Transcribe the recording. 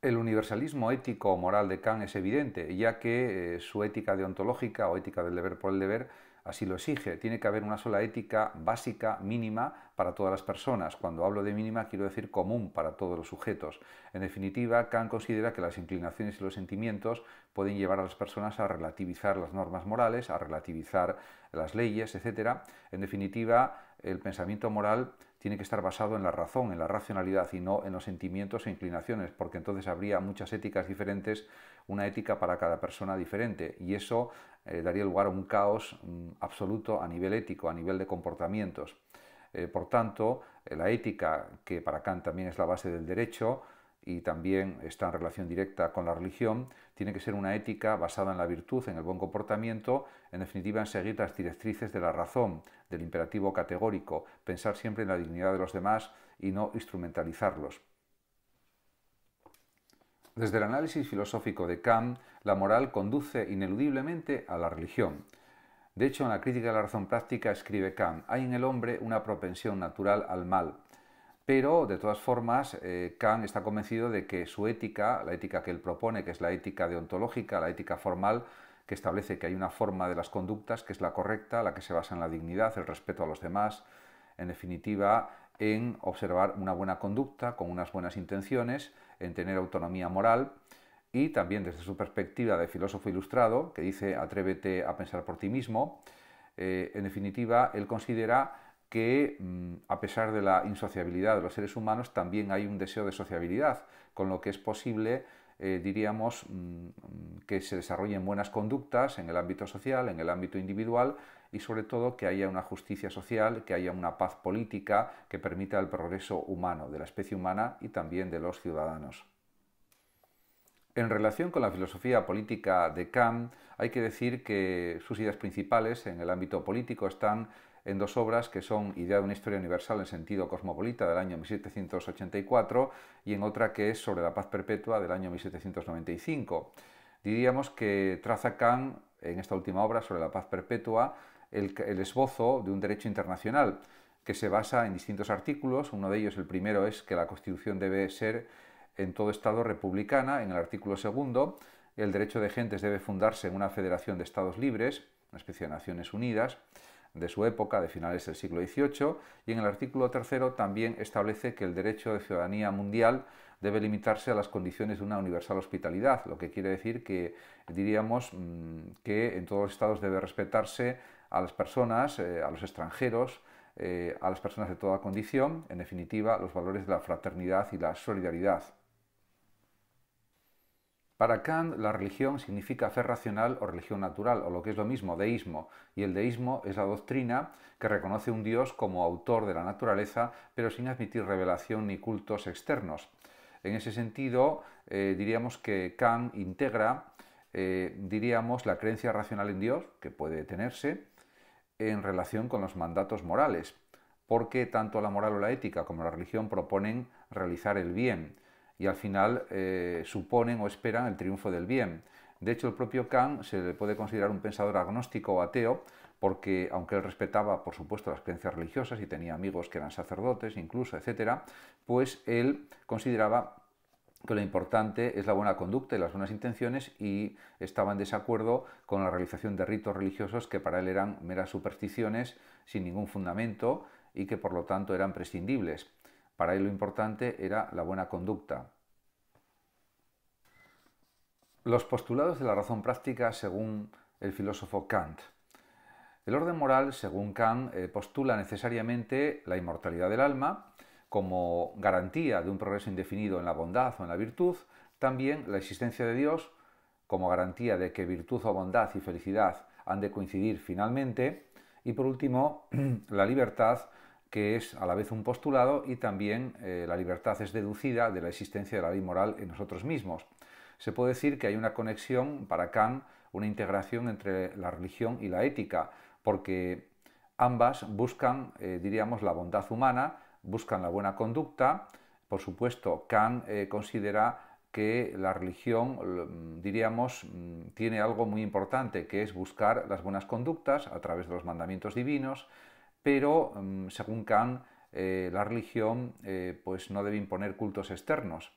El universalismo ético o moral de Kant es evidente, ya que eh, su ética deontológica o ética del deber por el deber así lo exige. Tiene que haber una sola ética básica, mínima, para todas las personas. Cuando hablo de mínima quiero decir común para todos los sujetos. En definitiva, Kant considera que las inclinaciones y los sentimientos pueden llevar a las personas a relativizar las normas morales, a relativizar las leyes, etc. En definitiva, el pensamiento moral tiene que estar basado en la razón, en la racionalidad y no en los sentimientos e inclinaciones, porque entonces habría muchas éticas diferentes, una ética para cada persona diferente, y eso eh, daría lugar a un caos mm, absoluto a nivel ético, a nivel de comportamientos. Eh, por tanto, eh, la ética, que para Kant también es la base del derecho, y también está en relación directa con la religión, tiene que ser una ética basada en la virtud, en el buen comportamiento, en definitiva en seguir las directrices de la razón, del imperativo categórico, pensar siempre en la dignidad de los demás y no instrumentalizarlos. Desde el análisis filosófico de Kant, la moral conduce ineludiblemente a la religión. De hecho, en la crítica de la razón práctica escribe Kant, hay en el hombre una propensión natural al mal, pero, de todas formas, eh, Kant está convencido de que su ética, la ética que él propone, que es la ética deontológica, la ética formal, que establece que hay una forma de las conductas que es la correcta, la que se basa en la dignidad, el respeto a los demás, en definitiva, en observar una buena conducta con unas buenas intenciones, en tener autonomía moral y también desde su perspectiva de filósofo ilustrado, que dice atrévete a pensar por ti mismo, eh, en definitiva, él considera que mm, a pesar de la insociabilidad de los seres humanos también hay un deseo de sociabilidad, con lo que es posible, eh, diríamos, mm, mm, que se desarrollen buenas conductas en el ámbito social, en el ámbito individual y sobre todo que haya una justicia social, que haya una paz política que permita el progreso humano de la especie humana y también de los ciudadanos. En relación con la filosofía política de Kant, hay que decir que sus ideas principales en el ámbito político están en dos obras que son Idea de una historia universal en sentido cosmopolita del año 1784 y en otra que es Sobre la paz perpetua del año 1795. Diríamos que traza Kant en esta última obra sobre la paz perpetua el, esbozo de un derecho internacional que se basa en distintos artículos. Uno de ellos, el primero, es que la Constitución debe ser en todo Estado republicana, en el artículo segundo, el derecho de gentes debe fundarse en una federación de Estados libres, una especie de Naciones Unidas de su época, de finales del siglo XVIII, y en el artículo tercero también establece que el derecho de ciudadanía mundial debe limitarse a las condiciones de una universal hospitalidad, lo que quiere decir que diríamos mm, que en todos los estados debe respetarse a las personas, eh, a los extranjeros, eh, a las personas de toda condición, en definitiva, los valores de la fraternidad y la solidaridad. Para Kant, la religión significa fe racional o religión natural, o lo que es lo mismo, deísmo. Y el deísmo es la doctrina que reconoce un Dios como autor de la naturaleza, pero sin admitir revelación ni cultos externos. En ese sentido, eh, diríamos que Kant integra, eh, diríamos, la creencia racional en Dios, que puede tenerse, en relación con los mandatos morales, porque tanto la moral o la ética como la religión proponen realizar el bien y al final eh, suponen o esperan el triunfo del bien. De hecho, el propio Kant se le puede considerar un pensador agnóstico o ateo, porque aunque él respetaba, por supuesto, las creencias religiosas y tenía amigos que eran sacerdotes, incluso, etcétera, pues él consideraba que lo importante es la buena conducta y las buenas intenciones y estaba en desacuerdo con la realización de ritos religiosos que para él eran meras supersticiones sin ningún fundamento y que por lo tanto eran prescindibles. Para él lo importante era la buena conducta. Los postulados de la razón práctica según el filósofo Kant. El orden moral, según Kant, eh, postula necesariamente la inmortalidad del alma como garantía de un progreso indefinido en la bondad o en la virtud, también la existencia de Dios como garantía de que virtud o bondad y felicidad han de coincidir finalmente, y por último, la libertad que es a la vez un postulado y también eh, la libertad es deducida de la existencia de la ley moral en nosotros mismos. Se puede decir que hay una conexión para Kant, una integración entre la religión y la ética, porque ambas buscan, eh, diríamos, la bondad humana, buscan la buena conducta. Por supuesto, Kant eh, considera que la religión, mm, diríamos, mm, tiene algo muy importante, que es buscar las buenas conductas a través de los mandamientos divinos, pero mm, según Kant, eh, la religión eh, pues no debe imponer cultos externos,